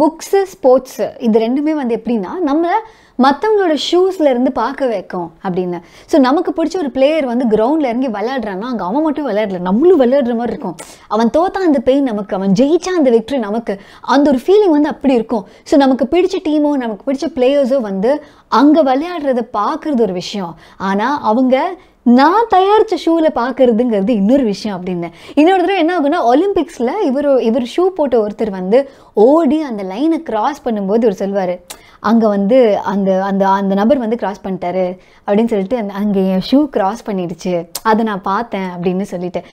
books sports இது ரெண்டுமே வந்து எப்படின்னா நம்மளை மற்றவங்களோட ஷூஸ்லேருந்து பார்க்க வைக்கும் அப்படின்னு ஸோ நமக்கு பிடிச்ச ஒரு பிளேயர் வந்து கிரவுண்டில் இறங்கி விளையாடுறான்னா அங்கே அவன் மட்டும் விளையாடல நம்மளும் விளையாடுற மாதிரி இருக்கும் அவன் தோத்தா அந்த பெயின் நமக்கு அவன் ஜெயிச்சா அந்த விக்ட்ரி நமக்கு அந்த ஒரு ஃபீலிங் வந்து அப்படி இருக்கும் ஸோ நமக்கு பிடிச்ச டீமோ நமக்கு பிடிச்ச பிளேயர்ஸோ வந்து அங்கே விளையாடுறத பார்க்குறது ஒரு விஷயம் ஆனால் அவங்க நான் தயாரித்த ஷூவில் பார்க்குறதுங்கிறது இன்னொரு விஷயம் அப்படின்னு இன்னொரு தடவை என்ன ஆகுன்னா ஒலிம்பிக்ஸில் இவர் இவர் ஷூ போட்ட ஒருத்தர் வந்து ஓடி அந்த லைனை கிராஸ் பண்ணும்போது இவர் சொல்வார் அங்கே வந்து அந்த அந்த அந்த நபர் வந்து கிராஸ் பண்ணிட்டாரு அப்படின்னு சொல்லிட்டு அந்த அங்கே என் ஷூ கிராஸ் பண்ணிடுச்சு அதை நான் பார்த்தேன் அப்படின்னு சொல்லிட்டு